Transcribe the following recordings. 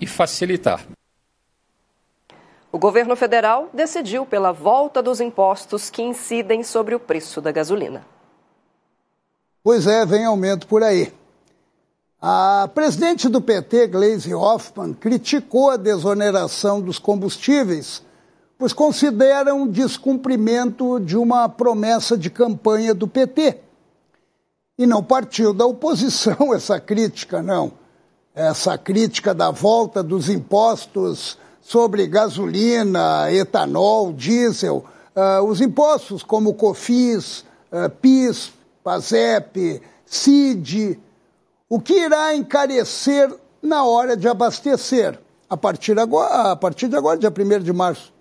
e facilitar. O governo federal decidiu pela volta dos impostos que incidem sobre o preço da gasolina. Pois é, vem aumento por aí. A presidente do PT, Gleisi Hoffmann, criticou a desoneração dos combustíveis, pois considera um descumprimento de uma promessa de campanha do PT. E não partiu da oposição essa crítica, não essa crítica da volta dos impostos sobre gasolina, etanol, diesel, uh, os impostos como COFIS, uh, ah, PIS, PASEP, CID, o que irá encarecer na hora de abastecer, a partir, agora, a partir de agora, dia 1 de março.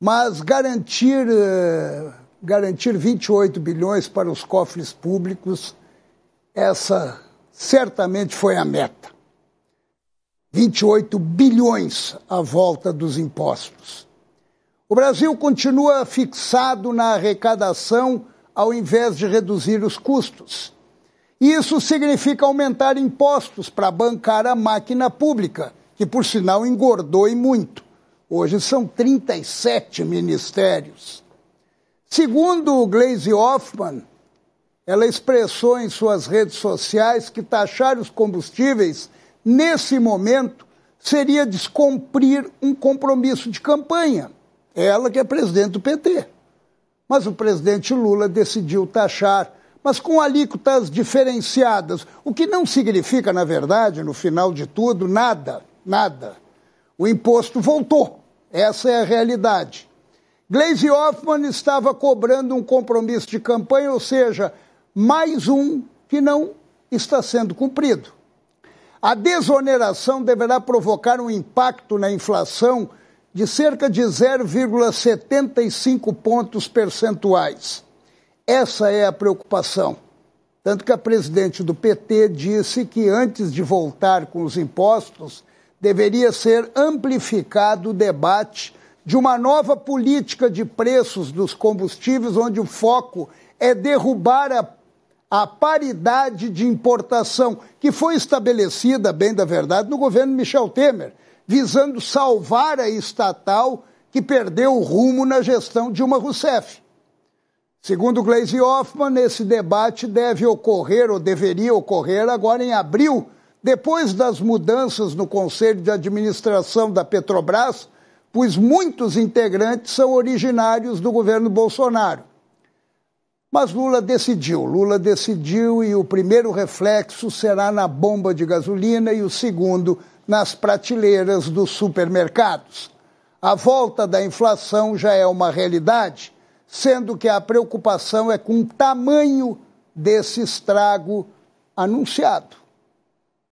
Mas garantir, uh, garantir 28 bilhões para os cofres públicos, essa certamente foi a meta. 28 bilhões à volta dos impostos. O Brasil continua fixado na arrecadação ao invés de reduzir os custos. Isso significa aumentar impostos para bancar a máquina pública, que por sinal engordou e muito. Hoje são 37 ministérios. Segundo Glaze Hoffman, ela expressou em suas redes sociais que taxar os combustíveis, nesse momento, seria descumprir um compromisso de campanha. Ela que é presidente do PT. Mas o presidente Lula decidiu taxar, mas com alíquotas diferenciadas, o que não significa, na verdade, no final de tudo, nada, nada. O imposto voltou. Essa é a realidade. Glaze Hoffman estava cobrando um compromisso de campanha, ou seja, mais um que não está sendo cumprido. A desoneração deverá provocar um impacto na inflação de cerca de 0,75 pontos percentuais. Essa é a preocupação. Tanto que a presidente do PT disse que antes de voltar com os impostos, deveria ser amplificado o debate de uma nova política de preços dos combustíveis, onde o foco é derrubar a a paridade de importação que foi estabelecida, bem da verdade, no governo Michel Temer, visando salvar a estatal que perdeu o rumo na gestão Dilma Rousseff. Segundo Gleisi Hoffmann, esse debate deve ocorrer ou deveria ocorrer agora em abril, depois das mudanças no Conselho de Administração da Petrobras, pois muitos integrantes são originários do governo Bolsonaro. Mas Lula decidiu, Lula decidiu e o primeiro reflexo será na bomba de gasolina e o segundo nas prateleiras dos supermercados. A volta da inflação já é uma realidade, sendo que a preocupação é com o tamanho desse estrago anunciado.